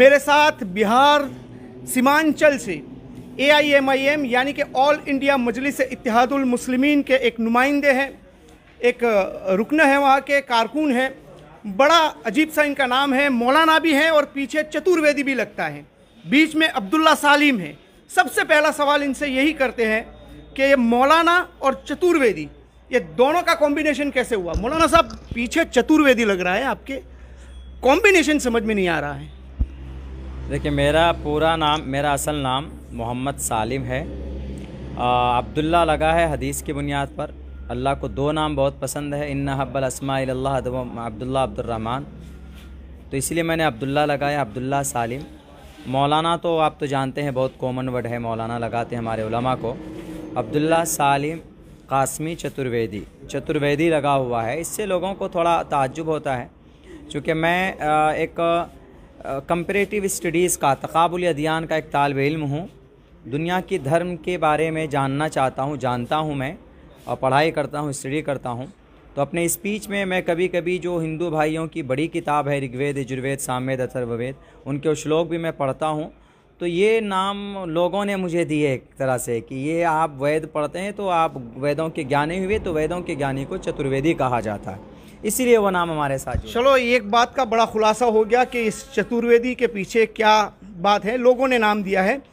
मेरे साथ बिहार सीमांचल से ए आई एम आई एम यानी कि ऑल इंडिया मजलिस इतिहादुल मुस्लिमीन के एक नुमाइंदे हैं एक रुकन है वहाँ के कारकुन हैं बड़ा अजीब सा इनका नाम है मौलाना भी हैं और पीछे चतुर्वेदी भी लगता है बीच में अब्दुल्ला सालिम है सबसे पहला सवाल इनसे यही करते हैं कि ये मौलाना और चतुर्वेदी ये दोनों का कॉम्बिनेशन कैसे हुआ मौलाना साहब पीछे चतुर्वेदी लग रहा है आपके कॉम्बिनेशन समझ में नहीं आ रहा है देखिए मेरा पूरा नाम मेरा असल नाम मोहम्मद सालिम है अब्दुल्ला लगा है हदीस की बुनियाद पर अल्लाह को दो नाम बहुत पसंद है इन्ना हब्बल असमा अब्दुल्ला अब्दुलरहमान तो इसलिए मैंने अब्दुल्ला लगाया अब्दुल्ला सालिम मौलाना तो आप तो जानते हैं बहुत कॉमन वर्ड है मौलाना लगाते हैं हमारे उलमा को अब्दुल्ला सालिम कासमी चतुर्वेदी चतुर्वेदी लगा हुआ है इससे लोगों को थोड़ा ताजुब होता है चूँकि मैं एक कंपेरेटिव स्टडीज़ का तकबुल अध्ययन का एक तालब इल्म हूँ दुनिया की धर्म के बारे में जानना चाहता हूँ जानता हूँ मैं और पढ़ाई करता हूँ स्टडी करता हूँ तो अपने स्पीच में मैं कभी कभी जो हिंदू भाइयों की बड़ी किताब है ऋग्वेद यजुर्वेद सामवेद अथर्ववेद उनके श्लोक भी मैं पढ़ता हूँ तो ये नाम लोगों ने मुझे दिए एक तरह से कि ये आप वेद पढ़ते हैं तो आप वेदों के ज्ञानी हुए तो वेदों के ज्ञानी को चतुर्वेदी कहा जाता है इसीलिए वो नाम हमारे साथ चलो एक बात का बड़ा खुलासा हो गया कि इस चतुर्वेदी के पीछे क्या बात है लोगों ने नाम दिया है